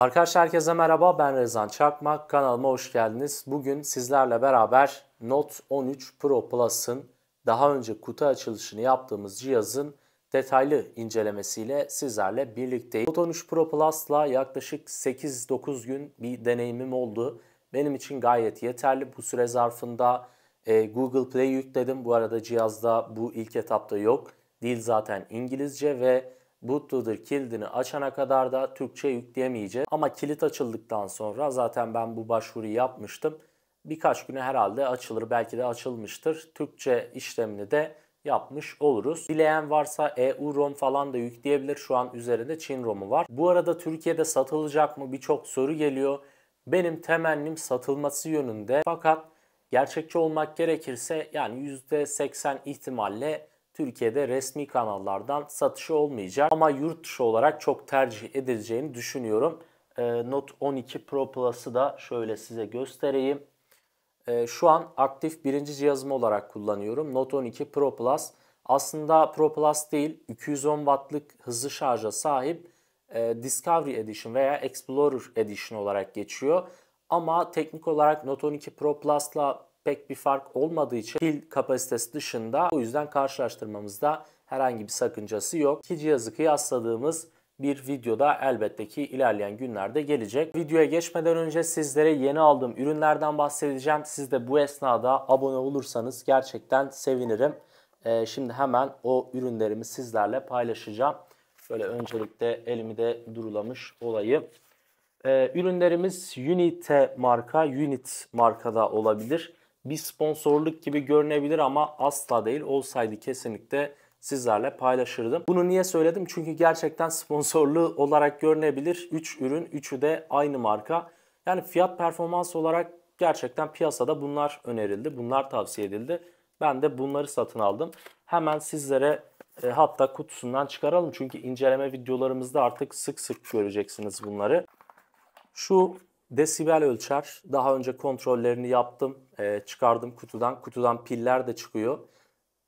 Arkadaşlar herkese merhaba ben Rezan Çakmak kanalıma hoş geldiniz. Bugün sizlerle beraber Note 13 Pro Plus'ın daha önce kutu açılışını yaptığımız cihazın detaylı incelemesiyle sizlerle birlikteyim. Note 13 Pro Plus'la yaklaşık 8-9 gün bir deneyimim oldu. Benim için gayet yeterli bu süre zarfında e, Google Play yükledim. Bu arada cihazda bu ilk etapta yok. Dil zaten İngilizce ve bootloader kilidini açana kadar da Türkçe yükleyemeyeceğiz. Ama kilit açıldıktan sonra zaten ben bu başvuruyu yapmıştım. Birkaç güne herhalde açılır belki de açılmıştır. Türkçe işlemini de yapmış oluruz. Dileyen varsa EU-ROM falan da yükleyebilir. Şu an üzerinde Çin ROM'u var. Bu arada Türkiye'de satılacak mı birçok soru geliyor. Benim temennim satılması yönünde fakat gerçekçi olmak gerekirse yani %80 ihtimalle Türkiye'de resmi kanallardan satışı olmayacak ama yurt dışı olarak çok tercih edileceğini düşünüyorum. E, Note 12 Pro Plus'ı da şöyle size göstereyim. Ee, şu an aktif birinci cihazım olarak kullanıyorum. Note 12 Pro Plus aslında Pro Plus değil 210 wattlık hızlı şarja sahip e, Discovery Edition veya Explorer Edition olarak geçiyor. Ama teknik olarak Note 12 Pro Plus'la pek bir fark olmadığı için pil kapasitesi dışında o yüzden karşılaştırmamızda herhangi bir sakıncası yok. İki cihazı kıyasladığımız bir videoda elbette ki ilerleyen günlerde gelecek. Videoya geçmeden önce sizlere yeni aldığım ürünlerden bahsedeceğim. Siz de bu esnada abone olursanız gerçekten sevinirim. Ee, şimdi hemen o ürünlerimi sizlerle paylaşacağım. Böyle öncelikle elimi de durulamış olayım. Ee, ürünlerimiz Unite marka, Unit markada olabilir bir sponsorluk gibi görünebilir ama asla değil. Olsaydı kesinlikle sizlerle paylaşırdım. Bunu niye söyledim? Çünkü gerçekten sponsorluğu olarak görünebilir. 3 ürün, 3'ü de aynı marka. Yani fiyat performans olarak gerçekten piyasada bunlar önerildi. Bunlar tavsiye edildi. Ben de bunları satın aldım. Hemen sizlere e, hatta kutusundan çıkaralım. Çünkü inceleme videolarımızda artık sık sık göreceksiniz bunları. Şu Desibel ölçer. Daha önce kontrollerini yaptım. E, çıkardım kutudan. Kutudan piller de çıkıyor.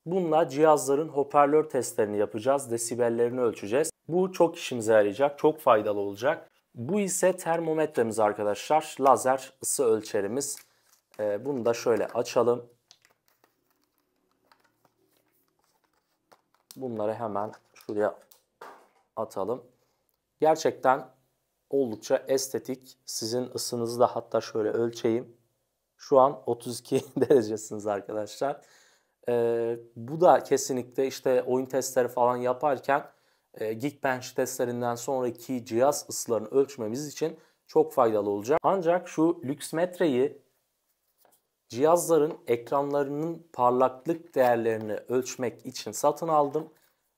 Bununla cihazların hoparlör testlerini yapacağız. Desibellerini ölçeceğiz. Bu çok işimize yarayacak. Çok faydalı olacak. Bu ise termometremiz arkadaşlar. Lazer ısı ölçerimiz. E, bunu da şöyle açalım. Bunları hemen şuraya atalım. Gerçekten oldukça estetik. Sizin ısınızı da hatta şöyle ölçeyim. Şu an 32 derecesiniz arkadaşlar. Ee, bu da kesinlikle işte oyun testleri falan yaparken e, Geekbench testlerinden sonraki cihaz ısılarını ölçmemiz için çok faydalı olacak. Ancak şu lüks metreyi cihazların ekranlarının parlaklık değerlerini ölçmek için satın aldım.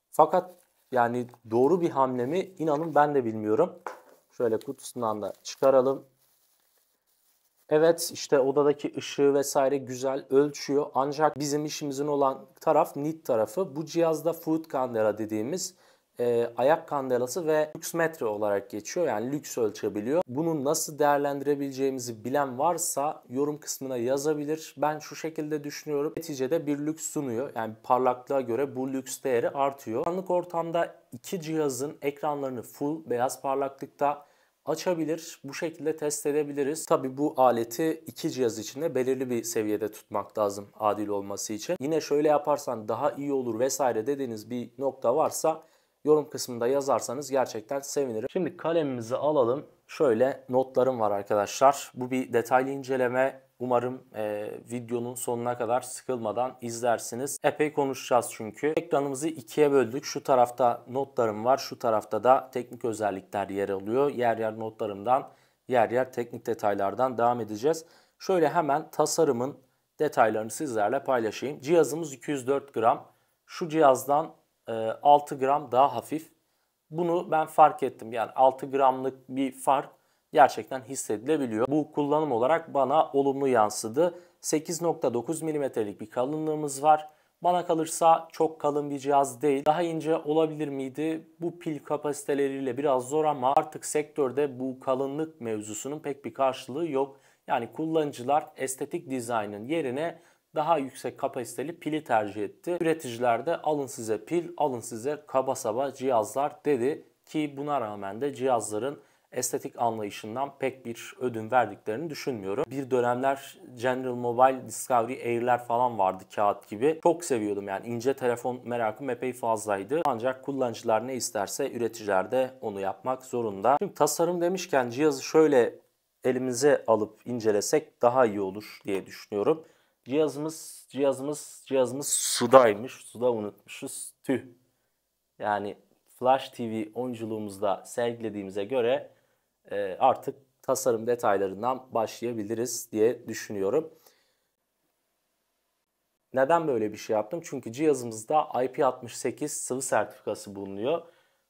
Fakat yani doğru bir hamlemi inanın ben de bilmiyorum. Şöyle kutusundan da çıkaralım. Evet işte odadaki ışığı vesaire güzel ölçüyor. Ancak bizim işimizin olan taraf nit tarafı. Bu cihazda food camera dediğimiz e, ayak kandalası ve lüks metre olarak geçiyor. Yani lüks ölçebiliyor. Bunu nasıl değerlendirebileceğimizi bilen varsa yorum kısmına yazabilir. Ben şu şekilde düşünüyorum. Neticede bir lüks sunuyor. Yani parlaklığa göre bu lüks değeri artıyor. Anlık ortamda iki cihazın ekranlarını full beyaz parlaklıkta açabilir. Bu şekilde test edebiliriz. Tabi bu aleti iki cihaz içinde belirli bir seviyede tutmak lazım adil olması için. Yine şöyle yaparsan daha iyi olur vesaire dediğiniz bir nokta varsa yorum kısmında yazarsanız gerçekten sevinirim. Şimdi kalemimizi alalım. Şöyle notlarım var arkadaşlar. Bu bir detaylı inceleme. Umarım e, videonun sonuna kadar sıkılmadan izlersiniz. Epey konuşacağız çünkü. Ekranımızı ikiye böldük. Şu tarafta notlarım var. Şu tarafta da teknik özellikler yer alıyor. Yer yer notlarımdan, yer yer teknik detaylardan devam edeceğiz. Şöyle hemen tasarımın detaylarını sizlerle paylaşayım. Cihazımız 204 gram. Şu cihazdan 6 e, gram daha hafif. Bunu ben fark ettim. Yani 6 gramlık bir fark gerçekten hissedilebiliyor. Bu kullanım olarak bana olumlu yansıdı. 8.9 milimetrelik bir kalınlığımız var. Bana kalırsa çok kalın bir cihaz değil. Daha ince olabilir miydi? Bu pil kapasiteleriyle biraz zor ama artık sektörde bu kalınlık mevzusunun pek bir karşılığı yok. Yani kullanıcılar estetik dizaynın yerine daha yüksek kapasiteli pili tercih etti. Üreticiler de alın size pil, alın size kaba saba cihazlar dedi ki buna rağmen de cihazların estetik anlayışından pek bir ödün verdiklerini düşünmüyorum. Bir dönemler General Mobile, Discovery Air'ler falan vardı kağıt gibi. Çok seviyordum yani ince telefon merakım epey fazlaydı. Ancak kullanıcılar ne isterse üreticiler de onu yapmak zorunda. Şimdi tasarım demişken cihazı şöyle elimize alıp incelesek daha iyi olur diye düşünüyorum. Cihazımız, cihazımız, cihazımız sudaymış. Suda unutmuşuz. Tüh. Yani Flash TV oyunculuğumuzda sergilediğimize göre e, artık tasarım detaylarından başlayabiliriz diye düşünüyorum. Neden böyle bir şey yaptım? Çünkü cihazımızda IP68 sıvı sertifikası bulunuyor.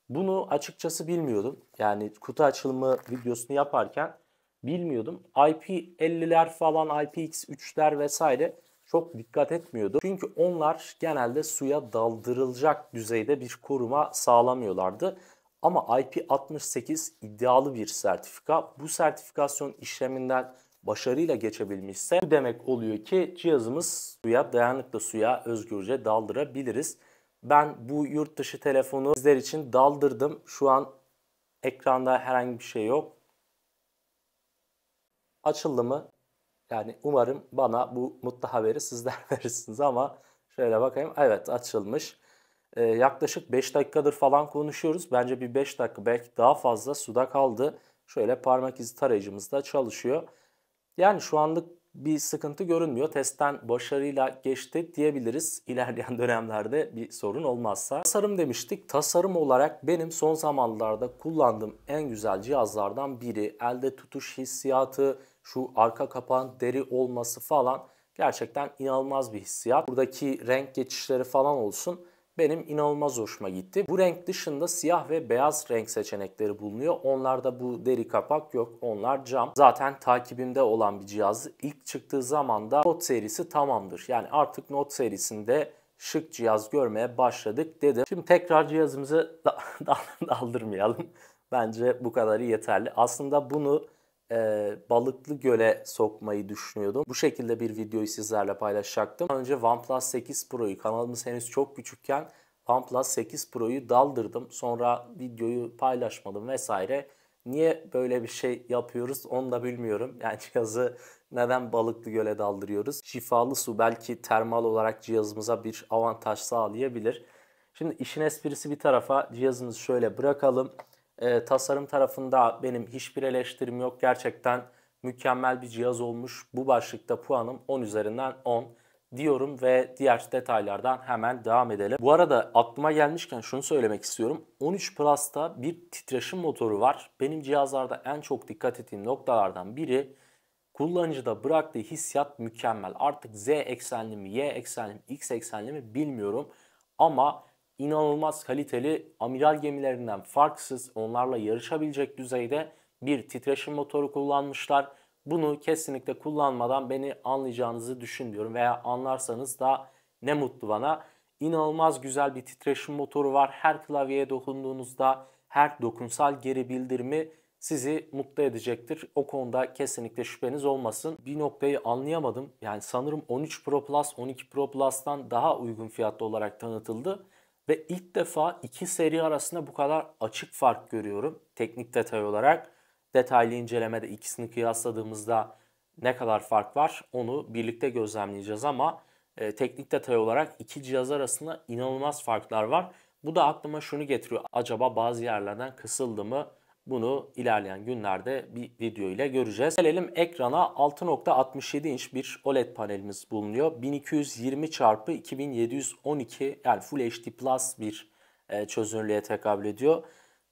Bunu açıkçası bilmiyordum. Yani kutu açılımı videosunu yaparken bilmiyordum. IP50'ler falan IPX3'ler vesaire çok dikkat etmiyordu. Çünkü onlar genelde suya daldırılacak düzeyde bir koruma sağlamıyorlardı. Ama IP68 iddialı bir sertifika. Bu sertifikasyon işleminden başarıyla geçebilmişse bu demek oluyor ki cihazımız suya dayanıklı suya özgürce daldırabiliriz. Ben bu yurt dışı telefonu sizler için daldırdım. Şu an ekranda herhangi bir şey yok. Açıldı mı? Yani umarım bana bu mutlu haberi sizler verirsiniz ama şöyle bakayım. Evet açılmış. Ee, yaklaşık 5 dakikadır falan konuşuyoruz. Bence bir 5 dakika belki daha fazla suda kaldı. Şöyle parmak izi tarayıcımız da çalışıyor. Yani şu anlık bir sıkıntı görünmüyor. Testten başarıyla geçti diyebiliriz. İlerleyen dönemlerde bir sorun olmazsa. Tasarım demiştik. Tasarım olarak benim son zamanlarda kullandığım en güzel cihazlardan biri. Elde tutuş hissiyatı, şu arka kapağın deri olması falan gerçekten inanılmaz bir hissiyat. Buradaki renk geçişleri falan olsun benim inanılmaz hoşuma gitti. Bu renk dışında siyah ve beyaz renk seçenekleri bulunuyor. Onlarda bu deri kapak yok. Onlar cam. Zaten takibimde olan bir cihaz. İlk çıktığı zaman da Note serisi tamamdır. Yani artık Note serisinde şık cihaz görmeye başladık dedi. Şimdi tekrar cihazımızı da daldırmayalım. Bence bu kadarı yeterli. Aslında bunu e, balıklı göle sokmayı düşünüyordum. Bu şekilde bir videoyu sizlerle paylaşacaktım. Daha önce OnePlus 8 Pro'yu kanalımız henüz çok küçükken OnePlus 8 Pro'yu daldırdım. Sonra videoyu paylaşmadım vesaire. Niye böyle bir şey yapıyoruz onu da bilmiyorum. Yani cihazı neden balıklı göle daldırıyoruz? Şifalı su belki termal olarak cihazımıza bir avantaj sağlayabilir. Şimdi işin esprisi bir tarafa cihazımızı şöyle bırakalım. E, tasarım tarafında benim hiçbir eleştirim yok. Gerçekten mükemmel bir cihaz olmuş. Bu başlıkta puanım 10 üzerinden 10 diyorum ve diğer detaylardan hemen devam edelim. Bu arada aklıma gelmişken şunu söylemek istiyorum. 13 Plus'ta bir titreşim motoru var. Benim cihazlarda en çok dikkat ettiğim noktalardan biri kullanıcıda bıraktığı hissiyat mükemmel. Artık Z eksenli mi, Y eksenli mi, X eksenli mi bilmiyorum ama inanılmaz kaliteli amiral gemilerinden farksız onlarla yarışabilecek düzeyde bir titreşim motoru kullanmışlar. Bunu kesinlikle kullanmadan beni anlayacağınızı düşünmüyorum veya anlarsanız da ne mutlu bana. İnanılmaz güzel bir titreşim motoru var. Her klavyeye dokunduğunuzda her dokunsal geri bildirimi sizi mutlu edecektir. O konuda kesinlikle şüpheniz olmasın. Bir noktayı anlayamadım. Yani sanırım 13 Pro Plus 12 Pro Plus'tan daha uygun fiyatlı olarak tanıtıldı. Ve ilk defa iki seri arasında bu kadar açık fark görüyorum teknik detay olarak. Detaylı incelemede ikisini kıyasladığımızda ne kadar fark var onu birlikte gözlemleyeceğiz ama e, teknik detay olarak iki cihaz arasında inanılmaz farklar var. Bu da aklıma şunu getiriyor. Acaba bazı yerlerden kısıldı mı? Bunu ilerleyen günlerde bir video ile göreceğiz. Gelelim ekrana 6.67 inç bir OLED panelimiz bulunuyor. 1220 x 2712 yani Full HD Plus bir e, çözünürlüğe tekabül ediyor.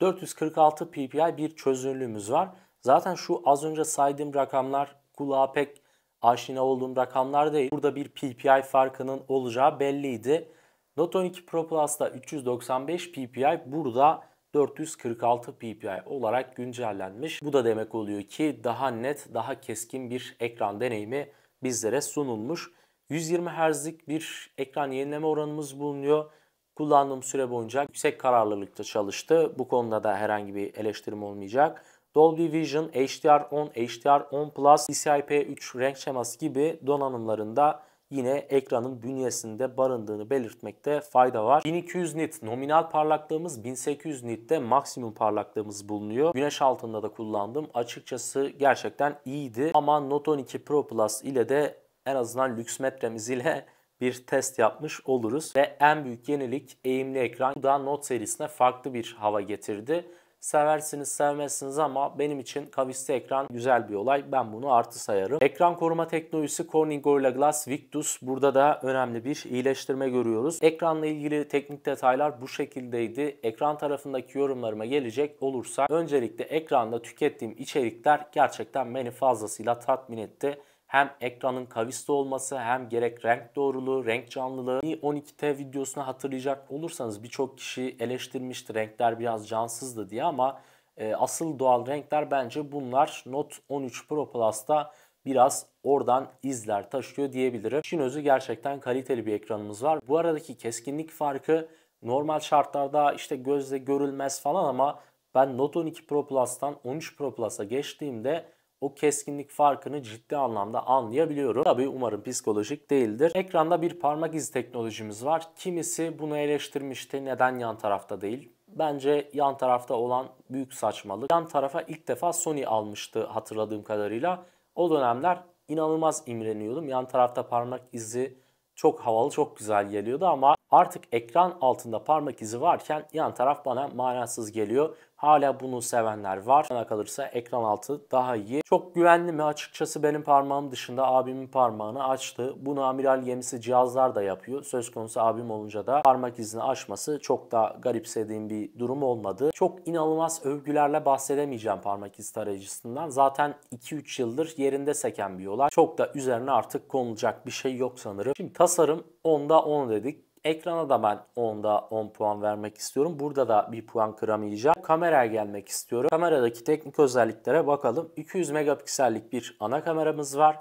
446 ppi bir çözünürlüğümüz var. Zaten şu az önce saydığım rakamlar kulağa pek aşina olduğum rakamlar değil. Burada bir ppi farkının olacağı belliydi. Note 12 Pro Plus'ta 395 ppi burada 446 ppi olarak güncellenmiş. Bu da demek oluyor ki daha net, daha keskin bir ekran deneyimi bizlere sunulmuş. 120 Hz'lik bir ekran yenileme oranımız bulunuyor. Kullandığım süre boyunca yüksek kararlılıkta çalıştı. Bu konuda da herhangi bir eleştirim olmayacak. Dolby Vision, HDR10, HDR10 Plus, DCI-P3 renk şeması gibi donanımlarında yine ekranın bünyesinde barındığını belirtmekte fayda var. 1200 nit nominal parlaklığımız, 1800 nitte maksimum parlaklığımız bulunuyor. Güneş altında da kullandım. Açıkçası gerçekten iyiydi ama Note 12 Pro Plus ile de en azından lüks metremiz ile bir test yapmış oluruz. Ve en büyük yenilik eğimli ekran. Bu da Note serisine farklı bir hava getirdi. Seversiniz sevmezsiniz ama benim için kavisli ekran güzel bir olay. Ben bunu artı sayarım. Ekran koruma teknolojisi Corning Gorilla Glass Victus. Burada da önemli bir iyileştirme görüyoruz. Ekranla ilgili teknik detaylar bu şekildeydi. Ekran tarafındaki yorumlarıma gelecek olursa öncelikle ekranda tükettiğim içerikler gerçekten beni fazlasıyla tatmin etti hem ekranın kavisli olması hem gerek renk doğruluğu, renk canlılığı. 12T videosunu hatırlayacak olursanız birçok kişi eleştirmişti renkler biraz cansızdı diye ama e, asıl doğal renkler bence bunlar Note 13 Pro Plus'ta biraz oradan izler taşıyor diyebilirim. İşin özü gerçekten kaliteli bir ekranımız var. Bu aradaki keskinlik farkı normal şartlarda işte gözle görülmez falan ama ben Note 12 Pro Plus'tan 13 Pro Plus'a geçtiğimde o keskinlik farkını ciddi anlamda anlayabiliyorum. Tabii umarım psikolojik değildir. Ekranda bir parmak izi teknolojimiz var. Kimisi bunu eleştirmişti neden yan tarafta değil. Bence yan tarafta olan büyük saçmalık. Yan tarafa ilk defa Sony almıştı hatırladığım kadarıyla. O dönemler inanılmaz imreniyordum. Yan tarafta parmak izi çok havalı, çok güzel geliyordu ama Artık ekran altında parmak izi varken yan taraf bana manasız geliyor. Hala bunu sevenler var. Bana kalırsa ekran altı daha iyi. Çok güvenli mi? Açıkçası benim parmağım dışında abimin parmağını açtı. Bunu amiral gemisi cihazlar da yapıyor. Söz konusu abim olunca da parmak izini açması çok da garipsediğim bir durum olmadı. Çok inanılmaz övgülerle bahsedemeyeceğim parmak izi tarayıcısından. Zaten 2-3 yıldır yerinde seken bir olay. Çok da üzerine artık konulacak bir şey yok sanırım. Şimdi tasarım 10'da 10 dedik Ekrana da ben 10'da 10 puan vermek istiyorum. Burada da bir puan kıramayacağım. Kameraya gelmek istiyorum. Kameradaki teknik özelliklere bakalım. 200 megapiksellik bir ana kameramız var.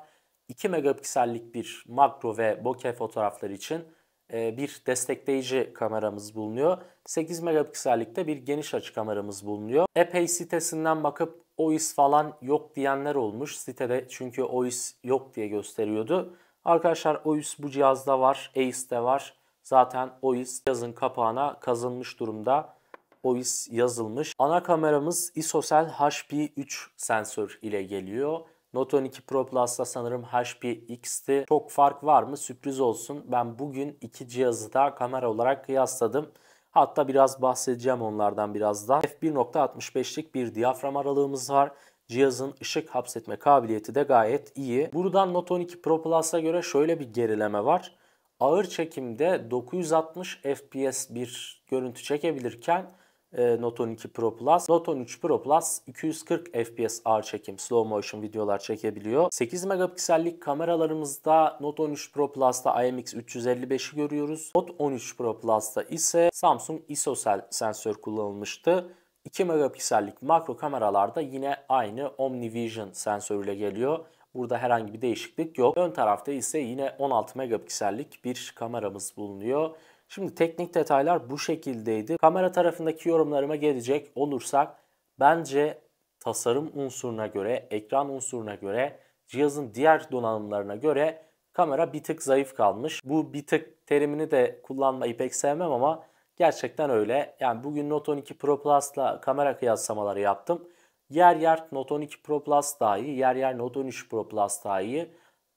2 megapiksellik bir makro ve bokeh fotoğraflar için e, bir destekleyici kameramız bulunuyor. 8 megapiksellikte bir geniş açı kameramız bulunuyor. Epey sitesinden bakıp OIS falan yok diyenler olmuş. Sitede çünkü OIS yok diye gösteriyordu. Arkadaşlar OIS bu cihazda var, ACE'de var. Zaten OIS yazın kapağına kazınmış durumda. OIS yazılmış. Ana kameramız ISOCELL HP3 sensör ile geliyor. Note 12 Pro Plus'ta sanırım HP X'ti. Çok fark var mı? Sürpriz olsun. Ben bugün iki cihazı da kamera olarak kıyasladım. Hatta biraz bahsedeceğim onlardan biraz daha. F1.65'lik bir diyafram aralığımız var. Cihazın ışık hapsetme kabiliyeti de gayet iyi. Buradan Note 12 Pro Plus'a göre şöyle bir gerileme var ağır çekimde 960 fps bir görüntü çekebilirken e, Note 12 Pro Plus. Note 13 Pro Plus 240 FPS ağır çekim slow motion videolar çekebiliyor. 8 megapiksellik kameralarımızda Note 13 Pro Plus'ta IMX 355'i görüyoruz. Note 13 Pro Plus'ta ise Samsung ISOCELL sensör kullanılmıştı. 2 megapiksellik makro kameralarda yine aynı OmniVision sensörüyle geliyor. Burada herhangi bir değişiklik yok. Ön tarafta ise yine 16 megapiksellik bir kameramız bulunuyor. Şimdi teknik detaylar bu şekildeydi. Kamera tarafındaki yorumlarıma gelecek olursak bence tasarım unsuruna göre, ekran unsuruna göre, cihazın diğer donanımlarına göre kamera bir tık zayıf kalmış. Bu bir tık terimini de kullanmayı pek sevmem ama gerçekten öyle. Yani bugün Note 12 Pro Plus'la kamera kıyaslamaları yaptım yer yer Note 12 Pro Plus dahi, yer yer Note 13 Pro Plus dahi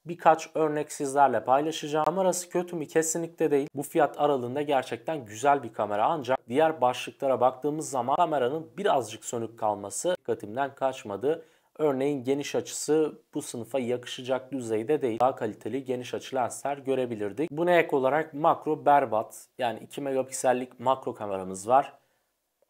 birkaç örnek sizlerle paylaşacağım. Kamerası kötü mü? Kesinlikle değil. Bu fiyat aralığında gerçekten güzel bir kamera ancak diğer başlıklara baktığımız zaman kameranın birazcık sönük kalması dikkatimden kaçmadı. Örneğin geniş açısı bu sınıfa yakışacak düzeyde değil. Daha kaliteli geniş açı lensler görebilirdik. Buna ek olarak makro berbat. Yani 2 megapiksellik makro kameramız var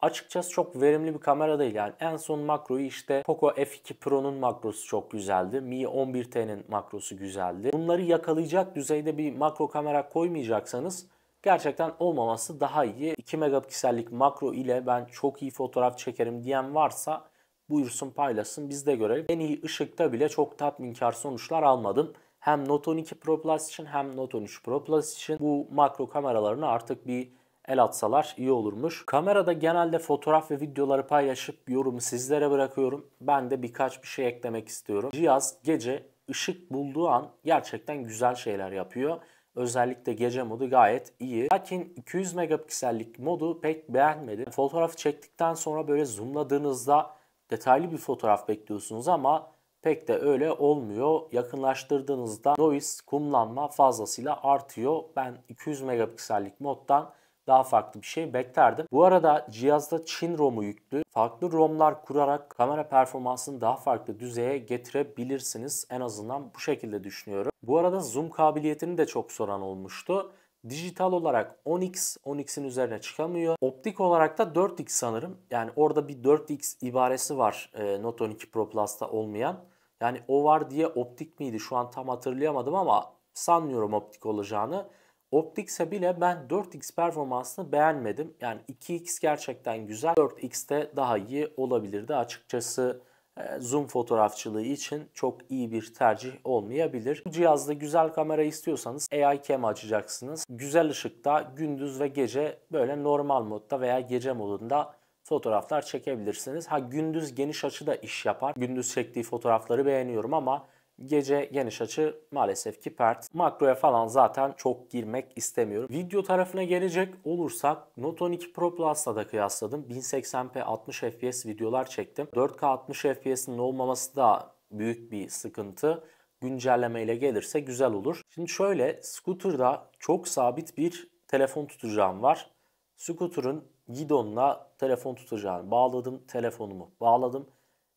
açıkçası çok verimli bir kamera değil. Yani en son makroyu işte Poco F2 Pro'nun makrosu çok güzeldi. Mi 11T'nin makrosu güzeldi. Bunları yakalayacak düzeyde bir makro kamera koymayacaksanız gerçekten olmaması daha iyi. 2 megapiksellik makro ile ben çok iyi fotoğraf çekerim diyen varsa buyursun paylaşsın biz de görelim. En iyi ışıkta bile çok tatminkar sonuçlar almadım. Hem Note 12 Pro Plus için hem Note 13 Pro Plus için bu makro kameralarını artık bir el atsalar iyi olurmuş. Kamerada genelde fotoğraf ve videoları paylaşıp yorumu sizlere bırakıyorum. Ben de birkaç bir şey eklemek istiyorum. Cihaz gece ışık bulduğu an gerçekten güzel şeyler yapıyor. Özellikle gece modu gayet iyi. Lakin 200 megapiksellik modu pek beğenmedim. Fotoğrafı çektikten sonra böyle zoomladığınızda detaylı bir fotoğraf bekliyorsunuz ama pek de öyle olmuyor. Yakınlaştırdığınızda noise, kumlanma fazlasıyla artıyor. Ben 200 megapiksellik moddan daha farklı bir şey beklerdim. Bu arada cihazda Çin ROM'u yüklü. Farklı ROM'lar kurarak kamera performansını daha farklı düzeye getirebilirsiniz. En azından bu şekilde düşünüyorum. Bu arada zoom kabiliyetini de çok soran olmuştu. Dijital olarak 10x, 10x'in üzerine çıkamıyor. Optik olarak da 4x sanırım. Yani orada bir 4x ibaresi var e, Note 12 Pro Plus'ta olmayan. Yani o var diye optik miydi şu an tam hatırlayamadım ama sanmıyorum optik olacağını. Optics'e bile ben 4X performansını beğenmedim. Yani 2X gerçekten güzel. 4 x de daha iyi olabilirdi. Açıkçası e, zoom fotoğrafçılığı için çok iyi bir tercih olmayabilir. Bu cihazda güzel kamera istiyorsanız AI Cam açacaksınız. Güzel ışıkta gündüz ve gece böyle normal modda veya gece modunda fotoğraflar çekebilirsiniz. Ha gündüz geniş açıda iş yapar. Gündüz çektiği fotoğrafları beğeniyorum ama Gece geniş açı maalesef ki pert. Makroya falan zaten çok girmek istemiyorum. Video tarafına gelecek olursak Note 12 Pro Plus'la da kıyasladım. 1080p 60 fps videolar çektim. 4K 60 fps'in olmaması da büyük bir sıkıntı güncellemeyle gelirse güzel olur. Şimdi şöyle Scooter'da çok sabit bir telefon tutacağım var. Scooter'ın gidonla telefon tutacağını bağladım, telefonumu bağladım.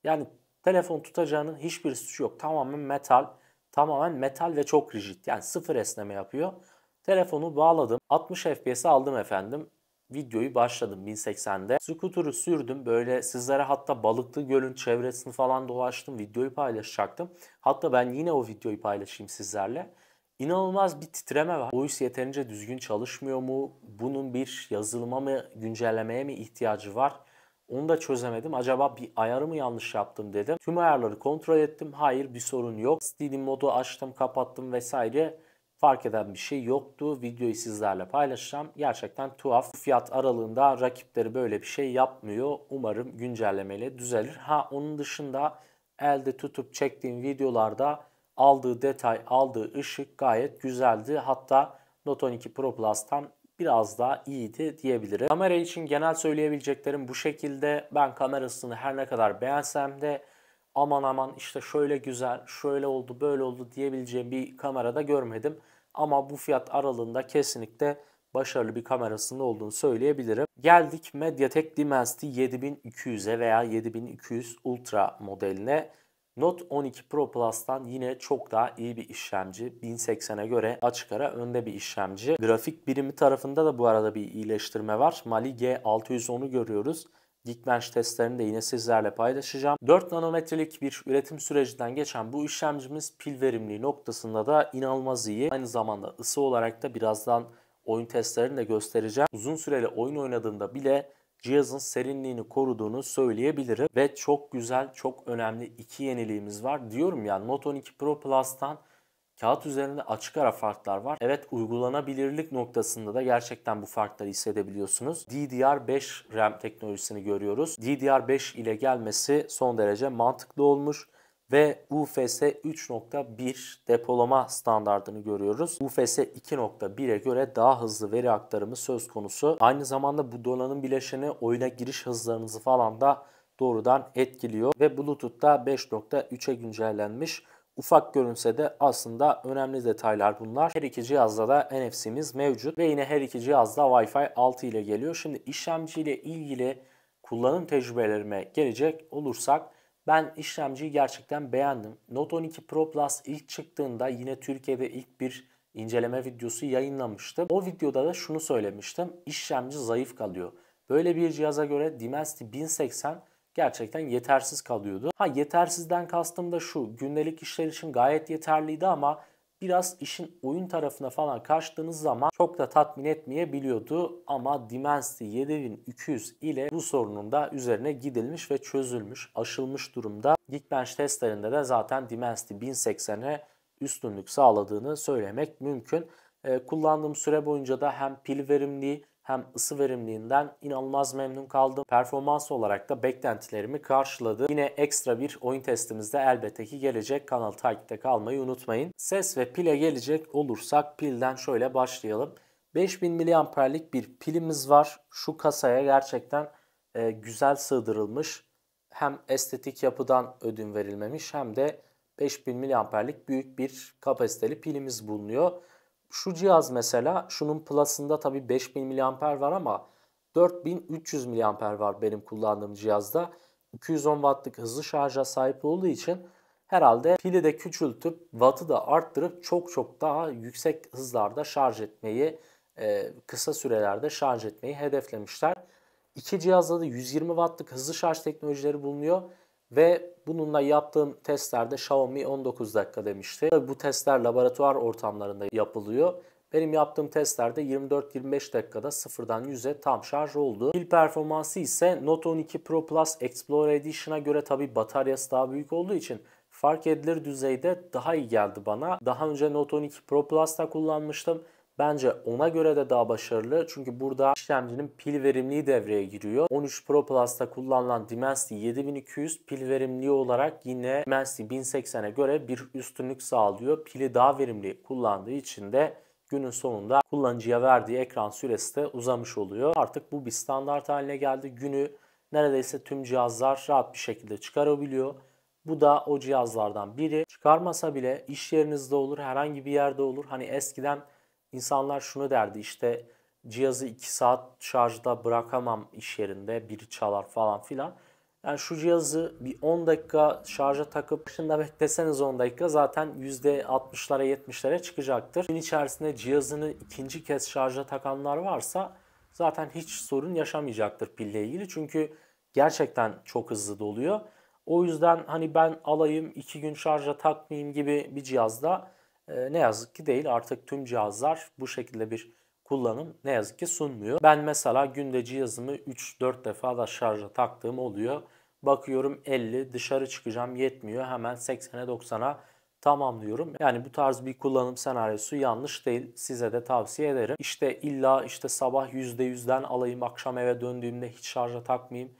Yani Telefon tutacağının hiçbir suçu yok. Tamamen metal. Tamamen metal ve çok rigid. Yani sıfır esneme yapıyor. Telefonu bağladım. 60 FPS aldım efendim. Videoyu başladım 1080'de. Scooter'ı sürdüm. Böyle sizlere hatta balıklı gölün çevresini falan dolaştım. Videoyu paylaşacaktım. Hatta ben yine o videoyu paylaşayım sizlerle. İnanılmaz bir titreme var. Voice yeterince düzgün çalışmıyor mu? Bunun bir yazılıma mı, güncellemeye mi ihtiyacı var? Onu da çözemedim. Acaba bir ayarı mı yanlış yaptım dedim. Tüm ayarları kontrol ettim. Hayır bir sorun yok. Steam modu açtım, kapattım vesaire. Fark eden bir şey yoktu. Videoyu sizlerle paylaşacağım. Gerçekten tuhaf. Fiyat aralığında rakipleri böyle bir şey yapmıyor. Umarım güncellemeyle düzelir. Ha onun dışında elde tutup çektiğim videolarda aldığı detay, aldığı ışık gayet güzeldi. Hatta Note 12 Pro Plus'tan biraz daha iyiydi diyebilirim. Kamera için genel söyleyebileceklerim bu şekilde. Ben kamerasını her ne kadar beğensem de aman aman işte şöyle güzel, şöyle oldu, böyle oldu diyebileceğim bir kamerada görmedim. Ama bu fiyat aralığında kesinlikle başarılı bir kamerasında olduğunu söyleyebilirim. Geldik Mediatek Dimensity 7200'e veya 7200 Ultra modeline. Note 12 Pro Plus'tan yine çok daha iyi bir işlemci. 1080'e göre açık ara önde bir işlemci. Grafik birimi tarafında da bu arada bir iyileştirme var. Mali G610'u görüyoruz. Geekbench testlerini de yine sizlerle paylaşacağım. 4 nanometrelik bir üretim sürecinden geçen bu işlemcimiz pil verimliği noktasında da inanılmaz iyi. Aynı zamanda ısı olarak da birazdan oyun testlerini de göstereceğim. Uzun süreli oyun oynadığımda bile cihazın serinliğini koruduğunu söyleyebilirim. Ve çok güzel, çok önemli iki yeniliğimiz var. Diyorum ya Note 12 Pro Plus'tan Kağıt üzerinde açık ara farklar var. Evet uygulanabilirlik noktasında da gerçekten bu farkları hissedebiliyorsunuz. DDR5 RAM teknolojisini görüyoruz. DDR5 ile gelmesi son derece mantıklı olmuş ve UFS 3.1 depolama standartını görüyoruz. UFS 2.1'e göre daha hızlı veri aktarımı söz konusu. Aynı zamanda bu donanım bileşeni oyuna giriş hızlarınızı falan da doğrudan etkiliyor ve Bluetooth'ta 5.3'e güncellenmiş. Ufak görünse de aslında önemli detaylar bunlar. Her iki cihazda da NFC'miz mevcut ve yine her iki cihazda Wi-Fi 6 ile geliyor. Şimdi işlemci ile ilgili kullanım tecrübelerime gelecek olursak ben işlemciyi gerçekten beğendim. Note 12 Pro Plus ilk çıktığında yine Türkiye'de ilk bir inceleme videosu yayınlamıştı. O videoda da şunu söylemiştim. İşlemci zayıf kalıyor. Böyle bir cihaza göre Dimensity 1080 gerçekten yetersiz kalıyordu. Ha yetersizden kastım da şu gündelik işler için gayet yeterliydi ama biraz işin oyun tarafına falan kaçtığınız zaman çok da tatmin etmeyebiliyordu. Ama Dimensity 7200 ile bu sorunun da üzerine gidilmiş ve çözülmüş, aşılmış durumda. Geekbench testlerinde de zaten Dimensity 1080'e üstünlük sağladığını söylemek mümkün. Ee, kullandığım süre boyunca da hem pil verimliği hem ısı verimliğinden inanılmaz memnun kaldım. Performans olarak da beklentilerimi karşıladı. Yine ekstra bir oyun testimizde elbette ki gelecek. Kanalı takipte kalmayı unutmayın. Ses ve pile gelecek olursak pilden şöyle başlayalım. 5000 miliamperlik bir pilimiz var. Şu kasaya gerçekten e, güzel sığdırılmış. Hem estetik yapıdan ödün verilmemiş hem de 5000 miliamperlik büyük bir kapasiteli pilimiz bulunuyor. Şu cihaz mesela şunun Plus'ında tabii 5000 mAh var ama 4300 mAh var benim kullandığım cihazda. 210 wattlık hızlı şarja sahip olduğu için herhalde pili de küçültüp wattı da arttırıp çok çok daha yüksek hızlarda şarj etmeyi e, kısa sürelerde şarj etmeyi hedeflemişler. İki cihazda da 120 wattlık hızlı şarj teknolojileri bulunuyor. Ve bununla yaptığım testlerde Xiaomi 19 dakika demişti. Tabii bu testler laboratuvar ortamlarında yapılıyor. Benim yaptığım testlerde 24-25 dakikada sıfırdan 100'e tam şarj oldu. Pil performansı ise Note 12 Pro Plus Explorer Edition'a göre tabi bataryası daha büyük olduğu için fark edilir düzeyde daha iyi geldi bana. Daha önce Note 12 Pro Plus'ta kullanmıştım. Bence ona göre de daha başarılı. Çünkü burada işlemcinin pil verimliği devreye giriyor. 13 Pro Plus'ta kullanılan Dimensity 7200 pil verimliği olarak yine Dimensity 1080'e göre bir üstünlük sağlıyor. Pili daha verimli kullandığı için de günün sonunda kullanıcıya verdiği ekran süresi de uzamış oluyor. Artık bu bir standart haline geldi. Günü neredeyse tüm cihazlar rahat bir şekilde çıkarabiliyor. Bu da o cihazlardan biri. Çıkarmasa bile iş yerinizde olur, herhangi bir yerde olur. Hani eskiden İnsanlar şunu derdi işte cihazı 2 saat şarjda bırakamam iş yerinde biri çalar falan filan. Yani şu cihazı bir 10 dakika şarja takıp dışında bekleseniz 10 dakika zaten %60'lara 70'lere çıkacaktır. Gün içerisinde cihazını ikinci kez şarja takanlar varsa zaten hiç sorun yaşamayacaktır pille ilgili. Çünkü gerçekten çok hızlı doluyor. O yüzden hani ben alayım 2 gün şarja takmayayım gibi bir cihazda e, ne yazık ki değil. Artık tüm cihazlar bu şekilde bir kullanım ne yazık ki sunmuyor. Ben mesela günde cihazımı 3-4 defa da şarja taktığım oluyor. Bakıyorum 50 dışarı çıkacağım yetmiyor hemen 80'e 90'a tamamlıyorum. Yani bu tarz bir kullanım senaryosu yanlış değil. Size de tavsiye ederim. İşte illa işte sabah %100'den alayım akşam eve döndüğümde hiç şarja takmayayım.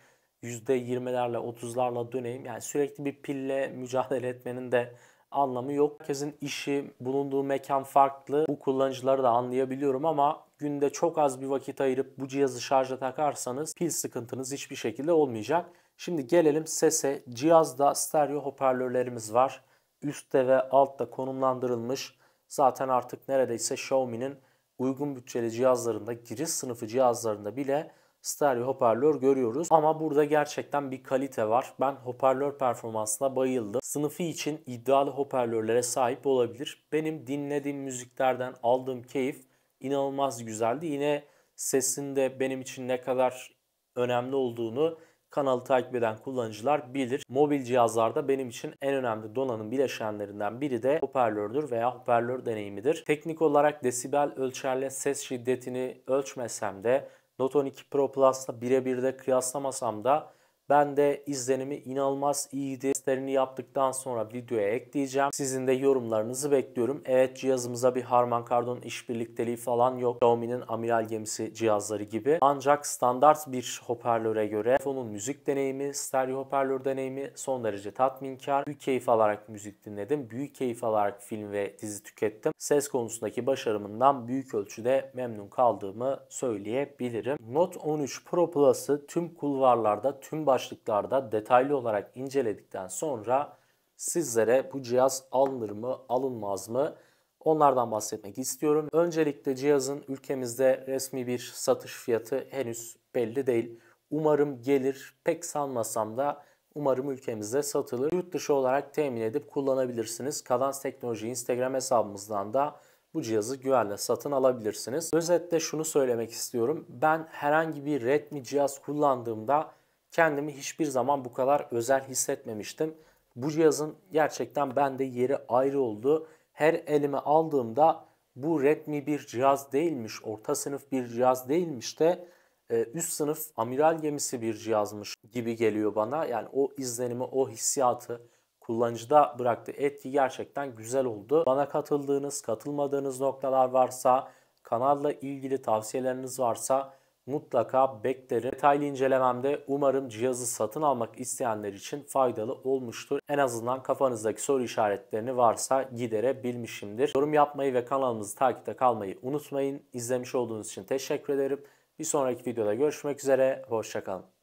%20'lerle 30'larla döneyim. Yani sürekli bir pille mücadele etmenin de anlamı yok. Herkesin işi, bulunduğu mekan farklı. Bu kullanıcıları da anlayabiliyorum ama günde çok az bir vakit ayırıp bu cihazı şarja takarsanız pil sıkıntınız hiçbir şekilde olmayacak. Şimdi gelelim sese. E. Cihazda stereo hoparlörlerimiz var. Üstte ve altta konumlandırılmış. Zaten artık neredeyse Xiaomi'nin uygun bütçeli cihazlarında, giriş sınıfı cihazlarında bile stereo hoparlör görüyoruz. Ama burada gerçekten bir kalite var. Ben hoparlör performansına bayıldım. Sınıfı için iddialı hoparlörlere sahip olabilir. Benim dinlediğim müziklerden aldığım keyif inanılmaz güzeldi. Yine sesinde benim için ne kadar önemli olduğunu kanalı takip eden kullanıcılar bilir. Mobil cihazlarda benim için en önemli donanım bileşenlerinden biri de hoparlördür veya hoparlör deneyimidir. Teknik olarak desibel ölçerle ses şiddetini ölçmesem de Note 12 Pro Plus'la birebir de kıyaslamasam da ben de izlenimi inanılmaz iyiydi testlerini yaptıktan sonra videoya ekleyeceğim. Sizin de yorumlarınızı bekliyorum. Evet cihazımıza bir Harman Kardon işbirlikteliği falan yok. Xiaomi'nin amiral gemisi cihazları gibi. Ancak standart bir hoparlöre göre telefonun müzik deneyimi, stereo hoparlör deneyimi son derece tatminkar. Büyük keyif alarak müzik dinledim. Büyük keyif alarak film ve dizi tükettim. Ses konusundaki başarımından büyük ölçüde memnun kaldığımı söyleyebilirim. Note 13 Pro Plus'ı tüm kulvarlarda, tüm başlıklarda detaylı olarak inceledikten sonra sizlere bu cihaz alınır mı alınmaz mı onlardan bahsetmek istiyorum. Öncelikle cihazın ülkemizde resmi bir satış fiyatı henüz belli değil. Umarım gelir pek sanmasam da umarım ülkemizde satılır. Yurt dışı olarak temin edip kullanabilirsiniz. Kadans Teknoloji Instagram hesabımızdan da bu cihazı güvenle satın alabilirsiniz. Özetle şunu söylemek istiyorum. Ben herhangi bir Redmi cihaz kullandığımda Kendimi hiçbir zaman bu kadar özel hissetmemiştim. Bu cihazın gerçekten bende yeri ayrı oldu. Her elime aldığımda bu Redmi bir cihaz değilmiş, orta sınıf bir cihaz değilmiş de e, üst sınıf amiral gemisi bir cihazmış gibi geliyor bana. Yani o izlenimi, o hissiyatı kullanıcıda bıraktığı etki gerçekten güzel oldu. Bana katıldığınız, katılmadığınız noktalar varsa, kanalla ilgili tavsiyeleriniz varsa mutlaka beklerim. Detaylı incelememde umarım cihazı satın almak isteyenler için faydalı olmuştur. En azından kafanızdaki soru işaretlerini varsa giderebilmişimdir. Yorum yapmayı ve kanalımızı takipte kalmayı unutmayın. İzlemiş olduğunuz için teşekkür ederim. Bir sonraki videoda görüşmek üzere. Hoşçakalın.